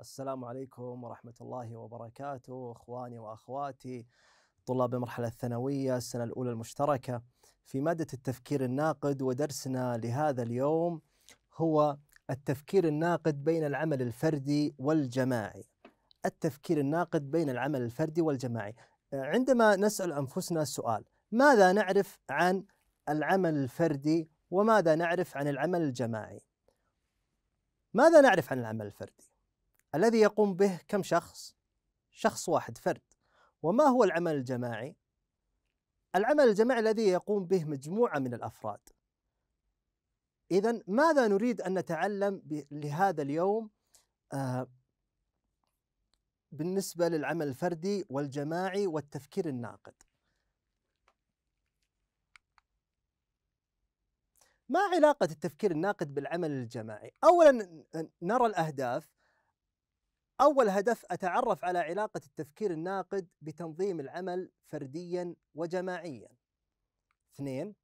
السلام عليكم ورحمة الله وبركاته أخواني وأخواتي طلاب المرحلة الثانوية السنة الأولى المشتركة في مادة التفكير الناقد ودرسنا لهذا اليوم هو التفكير الناقد بين العمل الفردي والجماعي التفكير الناقد بين العمل الفردي والجماعي عندما نسأل أنفسنا السؤال ماذا نعرف عن العمل الفردي وماذا نعرف عن العمل الجماعي ماذا نعرف عن العمل الفردي الذي يقوم به كم شخص؟ شخص واحد فرد وما هو العمل الجماعي؟ العمل الجماعي الذي يقوم به مجموعة من الأفراد إذا ماذا نريد أن نتعلم لهذا اليوم آه، بالنسبة للعمل الفردي والجماعي والتفكير الناقد ما علاقة التفكير الناقد بالعمل الجماعي؟ أولا نرى الأهداف أول هدف أتعرف على علاقة التفكير الناقد بتنظيم العمل فرديا وجماعيا. اثنين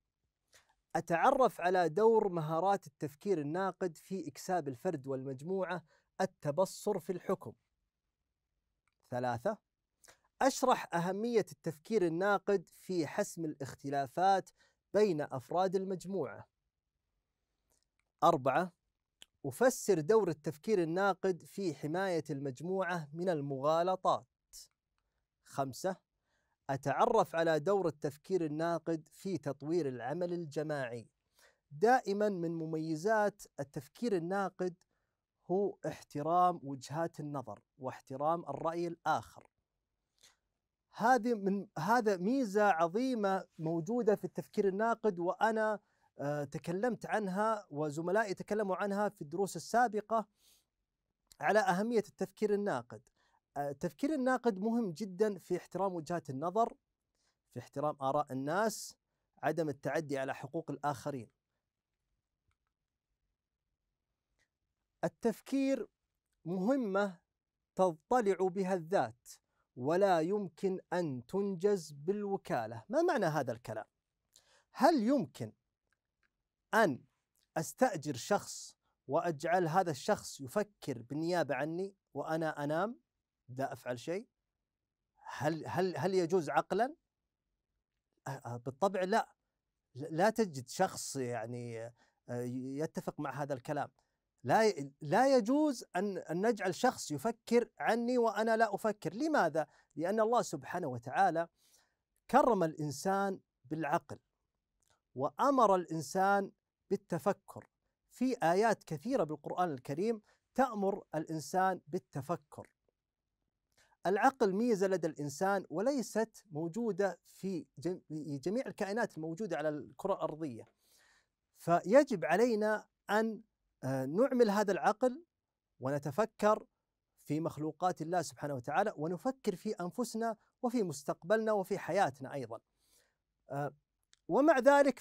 أتعرف على دور مهارات التفكير الناقد في إكساب الفرد والمجموعة التبصر في الحكم. ثلاثة أشرح أهمية التفكير الناقد في حسم الاختلافات بين أفراد المجموعة. أربعة أفسر دور التفكير الناقد في حماية المجموعة من المغالطات. خمسة أتعرف على دور التفكير الناقد في تطوير العمل الجماعي. دائما من مميزات التفكير الناقد هو احترام وجهات النظر واحترام الرأي الآخر. هذه من هذا ميزة عظيمة موجودة في التفكير الناقد وأنا آه، تكلمت عنها وزملائي تكلموا عنها في الدروس السابقة على أهمية التفكير الناقد آه، التفكير الناقد مهم جدا في احترام وجهات النظر في احترام آراء الناس عدم التعدي على حقوق الآخرين التفكير مهمة تضطلع بها الذات ولا يمكن أن تنجز بالوكالة ما معنى هذا الكلام؟ هل يمكن أن أستأجر شخص وأجعل هذا الشخص يفكر بالنيابة عني وأنا أنام لا أفعل شيء هل هل هل يجوز عقلا؟ بالطبع لا لا تجد شخص يعني آه، يتفق مع هذا الكلام لا لا يجوز ان ان نجعل شخص يفكر عني وانا لا افكر، لماذا؟ لان الله سبحانه وتعالى كرم الانسان بالعقل وامر الانسان بالتفكر في ايات كثيره بالقران الكريم تامر الانسان بالتفكر العقل ميزه لدى الانسان وليست موجوده في جميع الكائنات الموجوده على الكره الارضيه فيجب علينا ان آه، نعمل هذا العقل ونتفكر في مخلوقات الله سبحانه وتعالى ونفكر في انفسنا وفي مستقبلنا وفي حياتنا ايضا. آه، ومع ذلك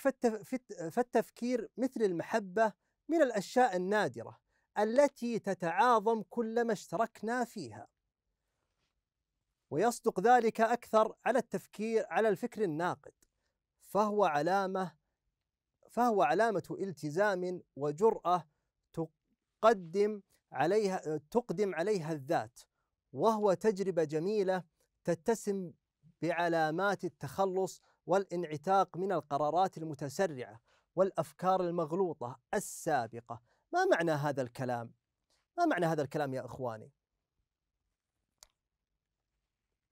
فالتفكير مثل المحبة من الأشياء النادرة التي تتعاظم كلما اشتركنا فيها ويصدق ذلك أكثر على التفكير على الفكر الناقد فهو علامة فهو علامة التزام وجرأة تقدم عليها تقدم عليها الذات وهو تجربة جميلة تتسم بعلامات التخلص والانعتاق من القرارات المتسرعه والافكار المغلوطه السابقه ما معنى هذا الكلام ما معنى هذا الكلام يا اخواني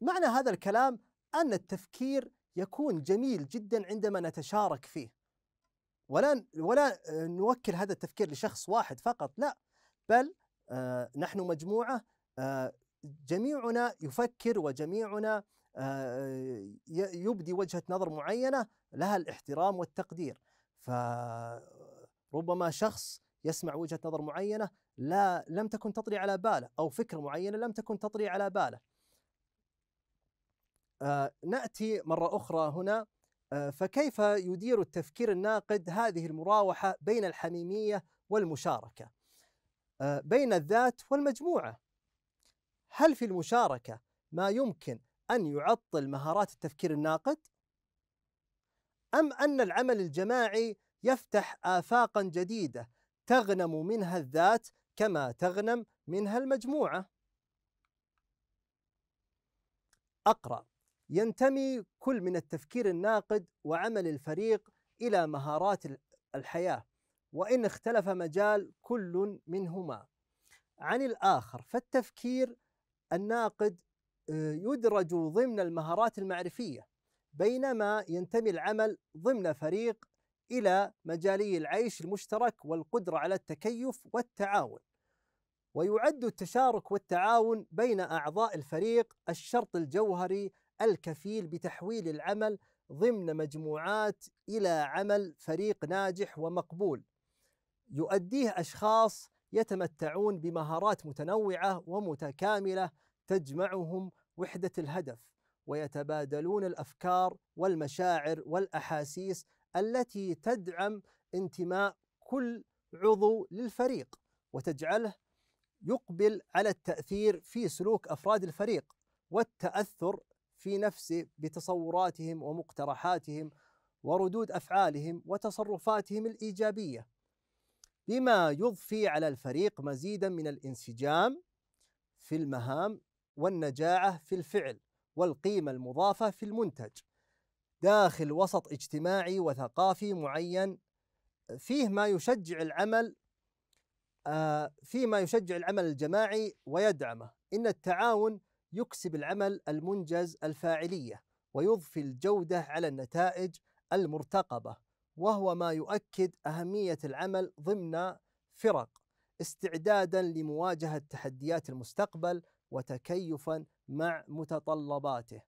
معنى هذا الكلام ان التفكير يكون جميل جدا عندما نتشارك فيه ولا ولا آه، نوكل هذا التفكير لشخص واحد فقط لا بل آه نحن مجموعه آه جميعنا يفكر وجميعنا آه، آه، يبدي وجهة نظر معينة لها الاحترام والتقدير فربما شخص يسمع وجهة نظر معينة لا لم تكن تطري على باله أو فكرة معينة لم تكن تطري على باله آه، نأتي مرة أخرى هنا فكيف يدير التفكير الناقد هذه المراوحة بين الحميمية والمشاركة بين الذات والمجموعة هل في المشاركة ما يمكن أن يعطل مهارات التفكير الناقد أم أن العمل الجماعي يفتح آفاقا جديدة تغنم منها الذات كما تغنم منها المجموعة أقرأ ينتمي كل من التفكير الناقد وعمل الفريق إلى مهارات الحياة وإن اختلف مجال كل منهما عن الآخر فالتفكير الناقد آه، يدرج ضمن المهارات المعرفية بينما ينتمي العمل ضمن فريق إلى مجالي العيش المشترك والقدرة على التكيف والتعاون ويعد التشارك والتعاون بين أعضاء الفريق الشرط الجوهري الكفيل بتحويل العمل ضمن مجموعات إلى عمل فريق ناجح ومقبول يؤديه أشخاص يتمتعون بمهارات متنوعة ومتكاملة تجمعهم وحده الهدف ويتبادلون الافكار والمشاعر والاحاسيس التي تدعم انتماء كل عضو للفريق وتجعله يقبل على التاثير في سلوك افراد الفريق والتاثر في نفسه بتصوراتهم ومقترحاتهم وردود افعالهم وتصرفاتهم الايجابيه بما يضفي على الفريق مزيدا من الانسجام في المهام والنجاعة في الفعل والقيمة المضافة في المنتج داخل وسط اجتماعي وثقافي معين فيه ما يشجع العمل آه، فيه ما يشجع العمل الجماعي ويدعمه إن التعاون يكسب العمل المنجز الفاعلية ويضفي الجودة على النتائج المرتقبة وهو ما يؤكد أهمية العمل ضمن فرق استعدادا لمواجهة تحديات المستقبل وتكيفا مع متطلباته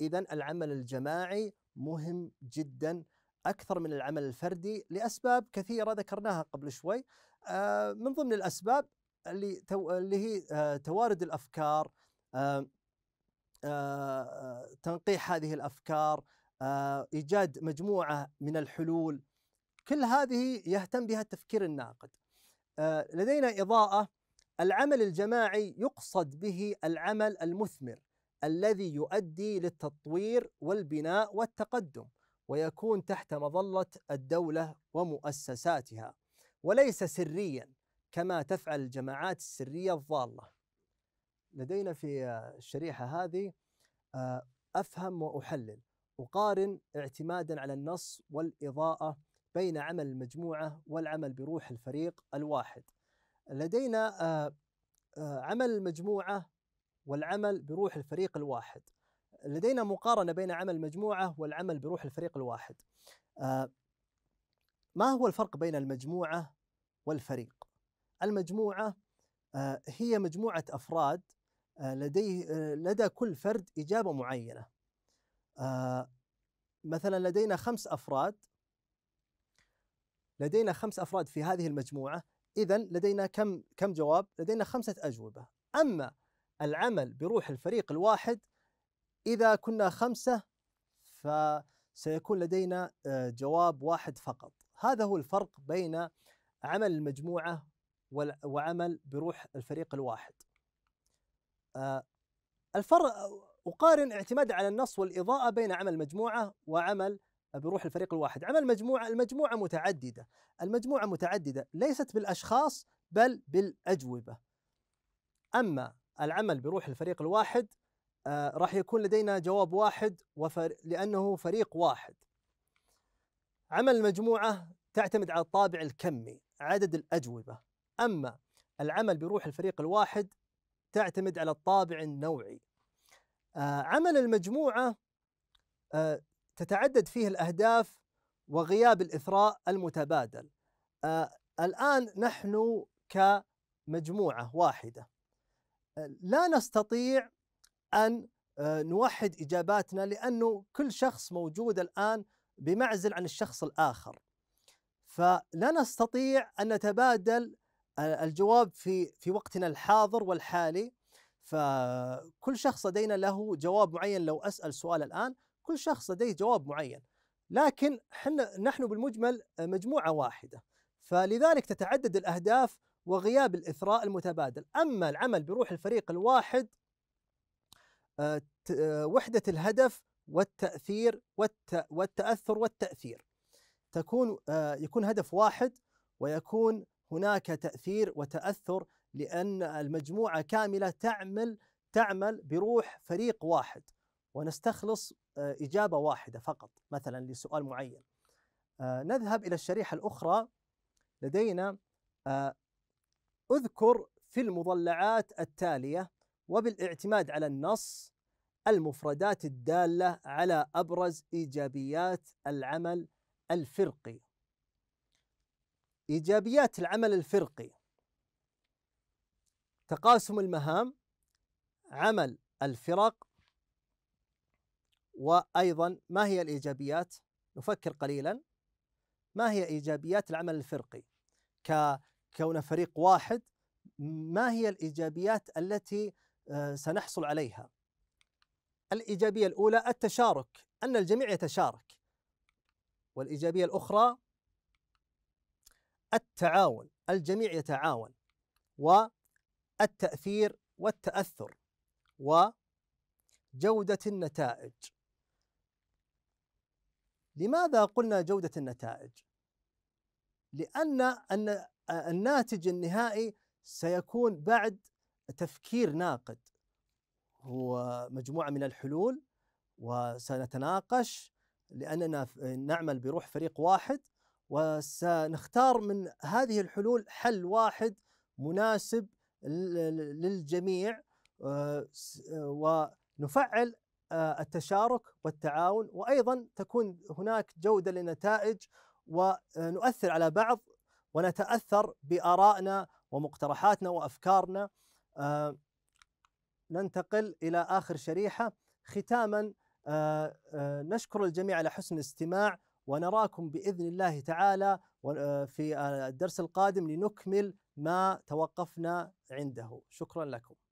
اذا العمل الجماعي مهم جدا اكثر من العمل الفردي لاسباب كثيره ذكرناها قبل شوي آه، من ضمن الاسباب اللي اللي هي آه، توارد الافكار آه، تنقيح هذه الافكار ايجاد مجموعه من الحلول كل هذه يهتم بها التفكير الناقد لدينا اضاءه العمل الجماعي يقصد به العمل المثمر الذي يؤدي للتطوير والبناء والتقدم ويكون تحت مظله الدوله ومؤسساتها وليس سريا كما تفعل الجماعات السريه الضاله. لدينا في الشريحه هذه آه، افهم واحلل اقارن اعتمادا على النص والاضاءه بين عمل المجموعه والعمل بروح الفريق الواحد. لدينا آه، آه، عمل المجموعة والعمل بروح الفريق الواحد لدينا مقارنة بين عمل المجموعة والعمل بروح الفريق الواحد آه، ما هو الفرق بين المجموعة والفريق؟ المجموعة هي مجموعة أفراد لديه لدى كل فرد إجابة معينة مثلا لدينا خمس أفراد لدينا خمس أفراد في هذه المجموعة إذا لدينا كم كم جواب؟ لدينا خمسة أجوبة أما العمل بروح الفريق الواحد إذا كنا خمسة فسيكون لدينا آه، جواب واحد فقط هذا هو الفرق بين عمل المجموعة وعمل بروح الفريق الواحد آه، الفرق أقارن اعتماد على النص والإضاءة بين عمل مجموعة وعمل بروح الفريق الواحد عمل مجموعة المجموعة متعددة المجموعة متعددة ليست بالأشخاص بل بالأجوبة أما العمل بروح الفريق الواحد آه راح يكون لدينا جواب واحد وفر... لأنه فريق واحد عمل المجموعة تعتمد على الطابع الكمي عدد الأجوبة أما العمل بروح الفريق الواحد تعتمد على الطابع النوعي آه عمل المجموعة آه تتعدد فيه الأهداف وغياب الإثراء المتبادل آه الآن نحن كمجموعة واحدة آه، لا نستطيع أن آه، نوحد إجاباتنا لأنه كل شخص موجود الآن بمعزل عن الشخص الآخر فلا نستطيع أن نتبادل آه، الجواب في في وقتنا الحاضر والحالي فكل شخص لدينا له جواب معين لو أسأل سؤال الآن كل شخص لديه جواب معين لكن حنا نحن بالمجمل آه، مجموعة واحدة فلذلك تتعدد الأهداف وغياب الإثراء المتبادل أما العمل بروح الفريق الواحد آه، آه، وحدة الهدف والتأثير والتأثر والتأثير تكون يكون هدف واحد ويكون هناك تأثير وتأثر لأن المجموعة كاملة تعمل تعمل بروح فريق واحد ونستخلص آه، إجابة واحدة فقط مثلا لسؤال معين آه، نذهب إلى الشريحة الأخرى لدينا آه، أذكر في المضلعات التالية وبالاعتماد على النص المفردات الدالة على أبرز إيجابيات العمل الفرقي إيجابيات العمل الفرقي تقاسم المهام عمل الفرق وايضا ما هي الايجابيات؟ نفكر قليلا ما هي ايجابيات العمل الفرقي؟ ككون فريق واحد ما هي الايجابيات التي آه، سنحصل عليها؟ الايجابيه الاولى التشارك، ان الجميع يتشارك. والايجابيه الاخرى التعاون، الجميع يتعاون. والتاثير والتاثر وجوده النتائج. لماذا قلنا جودة النتائج؟ لأن أن الناتج النهائي سيكون بعد تفكير ناقد هو مجموعة من الحلول وسنتناقش لأننا نعمل بروح فريق واحد وسنختار من هذه الحلول حل واحد مناسب للجميع آه، ونفعل آه، التشارك والتعاون وايضا تكون هناك جوده للنتائج ونؤثر على بعض ونتاثر بارائنا ومقترحاتنا وافكارنا آه، ننتقل الى اخر شريحه ختاما آه، نشكر الجميع على حسن الاستماع ونراكم باذن الله تعالى في الدرس القادم لنكمل ما توقفنا عنده شكرا لكم